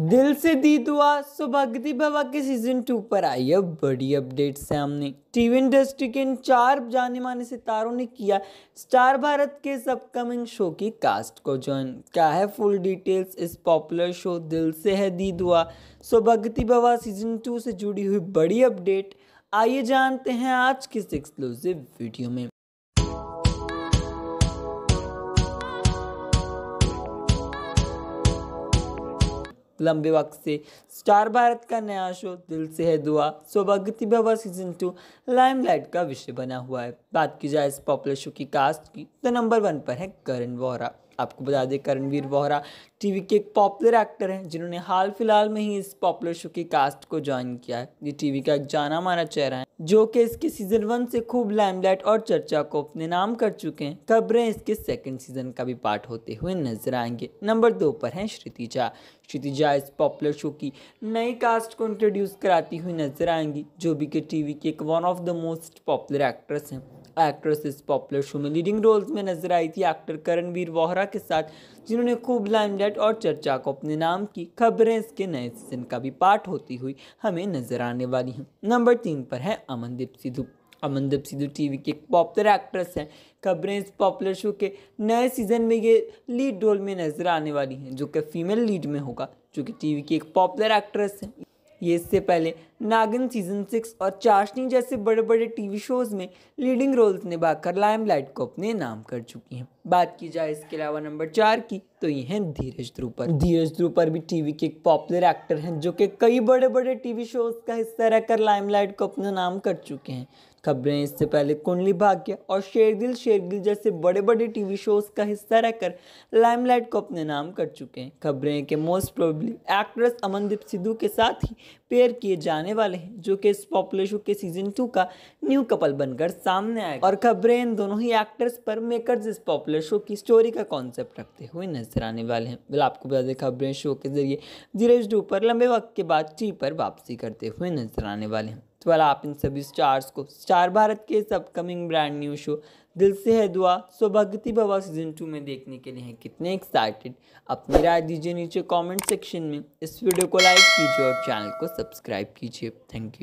दिल से दी दुआ सुभागति बाबा के सीजन टू पर आई है बड़ी अपडेट सामने टीवी इंडस्ट्री के इन चार जाने माने सितारों ने किया स्टार भारत के इस अपकमिंग शो की कास्ट को ज्वाइन क्या है फुल डिटेल्स इस पॉपुलर शो दिल से है दी दुआ सुभागति बाबा सीजन टू से जुड़ी हुई बड़ी अपडेट आइए जानते हैं आज किस एक्सक्लूसिव वीडियो में लंबे वक्त से स्टार भारत का नया शो दिल से है दुआ सौभाग्य भवन सीजन टू लाइमलाइट का विषय बना हुआ है बात की जाए इस पॉपुलर शो की कास्ट की तो नंबर वन पर है करण वोहरा आपको बता दें करणवीर वोहरा टीवी के एक पॉपुलर एक्टर हैं जिन्होंने हाल फिलहाल में ही इस पॉपुलर शो की कास्ट को ज्वाइन किया है ये टीवी का एक जाना माना चेहरा है जो कि इसके सीजन वन से खूब लैमलाइट और चर्चा को अपने नाम कर चुके हैं खबरें इसके सेकंड सीजन का भी पार्ट होते हुए नजर आएंगे नंबर दो पर हैं श्रुति झा श्रुति झा इस पॉपुलर शो की नई कास्ट को इंट्रोड्यूस कराती हुई नजर आएंगी जो भी के टीवी के एक one of the most popular actress हैं एक्ट्रेस इस पॉपुलर शो में लीडिंग रोल्स में नजर आई थी एक्टर करणवीर वोहरा के साथ जिन्होंने खूब लाइमलाइट और चर्चा को अपने नाम की खबरें इसके नए सीजन का भी पार्ट होती हुई हमें नजर आने वाली हैं नंबर तीन पर है अमनदीप सिद्धू अमनदीप सिद्धू टीवी की एक पॉपुलर एक्ट्रेस हैं खबरें इस पॉपुलर शो के नए सीजन में ये लीड रोल में नजर आने वाली हैं जो कि फीमेल लीड में होगा जो कि टीवी की एक पॉपुलर एक्ट्रेस है ये इससे पहले नागन सीजन सिक्स और चाशनी जैसे बड़े बड़े टीवी शोज़ में लीडिंग रोल्स निभाकर लाइमलाइट को अपने नाम कर चुकी हैं बात की जाए इसके अलावा नंबर चार की तो ये हैं धीरज ध्रुपर धीरज ध्रुपर भी टीवी के एक पॉपुलर एक्टर हैं जो कि कई बड़े बड़े टीवी शोज़ का हिस्सा रहकर लाइमलाइट को अपना नाम कर चुके हैं खबरें इससे पहले कुंडली भाग्य और शेरगिल शेरगिल जैसे बड़े बड़े टीवी शोज का हिस्सा रहकर लाइमलाइट को अपने नाम कर चुके हैं खबरें के most probably actress Amandeep Sidhu के साथ ही पेयर किए जाने वाले हैं जो कि इस पॉपुलर शो के सीजन टू का न्यू कपल बनकर सामने आए और खबरें इन दोनों ही एक्ट्रेस पर मेकर इस पॉपुलर शो की स्टोरी का कॉन्सेप्ट रखते हुए नजर आने वाले हैं बिल आपको बता दें खबरें शो के जरिए धीरेज डू पर लंबे वक्त के बाद टी पर वापसी करते हुए नजर आने वाले हैं वाला आप इन सभी स्टार्स को स्टार भारत के इस अपकमिंग ब्रांड न्यू शो दिल से है दुआ सौभाग्यति भवा सीजन टू में देखने के लिए हैं कितने एक्साइटेड अपनी राय दीजिए नीचे कमेंट सेक्शन में इस वीडियो को लाइक कीजिए और चैनल को सब्सक्राइब कीजिए थैंक यू